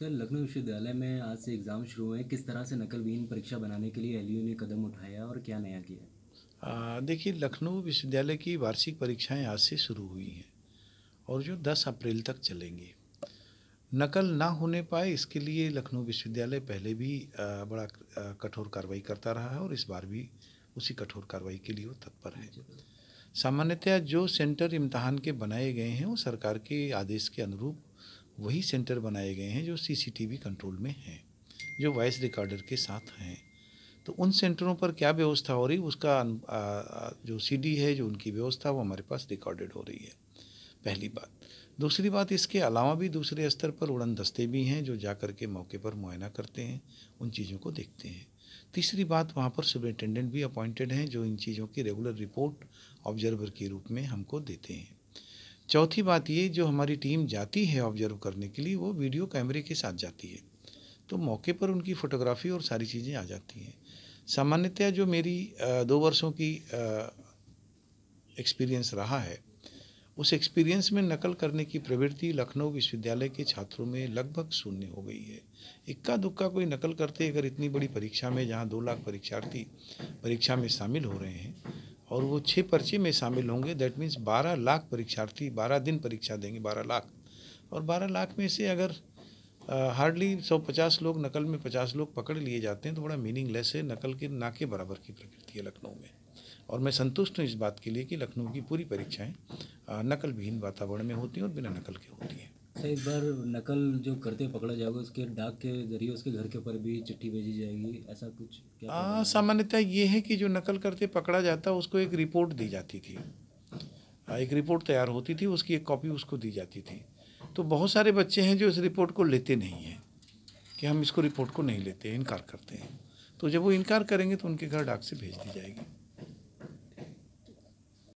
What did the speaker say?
sir Lucknow विश्वविद्यालय में आज से एग्ज़ाम शुरू हुए किस तरह से नकलविहीन परीक्षा बनाने के लिए एल ने कदम उठाया और क्या नया किया देखिए लखनऊ विश्वविद्यालय की वार्षिक परीक्षाएं आज से शुरू हुई हैं और जो 10 अप्रैल तक चलेंगी नकल ना होने पाए इसके लिए लखनऊ विश्वविद्यालय पहले भी बड़ा कठोर कार्रवाई करता रहा है और इस बार भी उसी कठोर कार्रवाई के लिए वो तत्पर है सामान्यतया जो सेंटर इम्तहान के बनाए गए हैं वो सरकार के आदेश के अनुरूप वही सेंटर बनाए गए हैं जो सीसीटीवी कंट्रोल में हैं जो वॉइस रिकॉर्डर के साथ हैं तो उन सेंटरों पर क्या व्यवस्था हो रही उसका जो सीडी है जो उनकी व्यवस्था वो हमारे पास रिकॉर्डेड हो रही है पहली बात दूसरी बात इसके अलावा भी दूसरे स्तर पर उड़न दस्ते भी हैं जो जा कर के मौके पर मुआयना करते हैं उन चीज़ों को देखते हैं तीसरी बात वहाँ पर सुपरिटेंडेंट भी अपॉइंटेड हैं जो इन चीज़ों की रेगुलर रिपोर्ट ऑब्जर्वर के रूप में हमको देते हैं चौथी बात ये जो हमारी टीम जाती है ऑब्जर्व करने के लिए वो वीडियो कैमरे के साथ जाती है तो मौके पर उनकी फ़ोटोग्राफी और सारी चीज़ें आ जाती हैं सामान्यतया जो मेरी दो वर्षों की एक्सपीरियंस रहा है उस एक्सपीरियंस में नकल करने की प्रवृत्ति लखनऊ विश्वविद्यालय के छात्रों में लगभग शून्य हो गई है इक्का दुक्का कोई नकल करते अगर इतनी बड़ी परीक्षा में जहाँ दो लाख परीक्षार्थी परीक्षा में शामिल हो रहे हैं और वो छः पर्चे में शामिल होंगे दैट मीन्स बारह लाख परीक्षार्थी बारह दिन परीक्षा देंगे बारह लाख और बारह लाख में से अगर हार्डली सौ पचास लोग नकल में पचास लोग पकड़ लिए जाते हैं तो बड़ा मीनिंगलेस है नकल के नाके बराबर की प्रकृति है लखनऊ में और मैं संतुष्ट हूँ इस बात के लिए कि लखनऊ की पूरी परीक्षाएं विहीन वातावरण में होती हैं और बिना नकल के होती हैं अच्छा, एक बार नकल जो करते पकड़ा जाएगा उसके डाक के जरिए उसके घर के ऊपर भी चिट्ठी भेजी जाएगी ऐसा कुछ क्या सामान्यतः ये है कि जो नकल करते पकड़ा जाता उसको एक रिपोर्ट दी जाती थी एक रिपोर्ट तैयार होती थी उसकी एक कॉपी उसको दी जाती थी तो बहुत सारे बच्चे हैं जो इस रिपोर्ट को लेते नहीं हैं कि हम इसको रिपोर्ट को नहीं लेते इनकार करते हैं तो जब वो इनकार करेंगे तो उनके घर डाक से भेज दी जाएगी